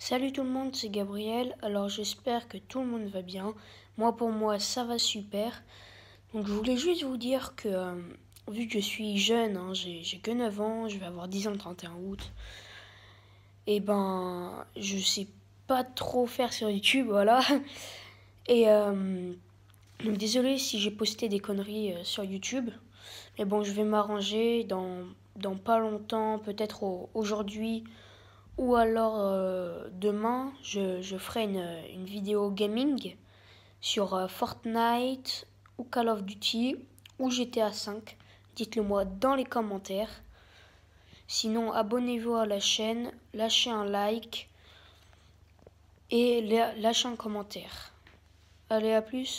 Salut tout le monde, c'est Gabriel. Alors j'espère que tout le monde va bien. Moi pour moi ça va super. Donc je voulais juste vous dire que euh, vu que je suis jeune, hein, j'ai que 9 ans, je vais avoir 10 ans le 31 août. Et eh ben je sais pas trop faire sur YouTube, voilà. Et euh, donc désolé si j'ai posté des conneries euh, sur YouTube. Mais bon je vais m'arranger dans, dans pas longtemps, peut-être aujourd'hui ou alors euh, demain, je, je ferai une, vidéo gaming sur euh, Fortnite ou Call of Duty ou GTA 5. Dites-le moi dans les commentaires. Sinon, abonnez-vous à la chaîne, lâchez un like et lâchez un commentaire. Allez, à plus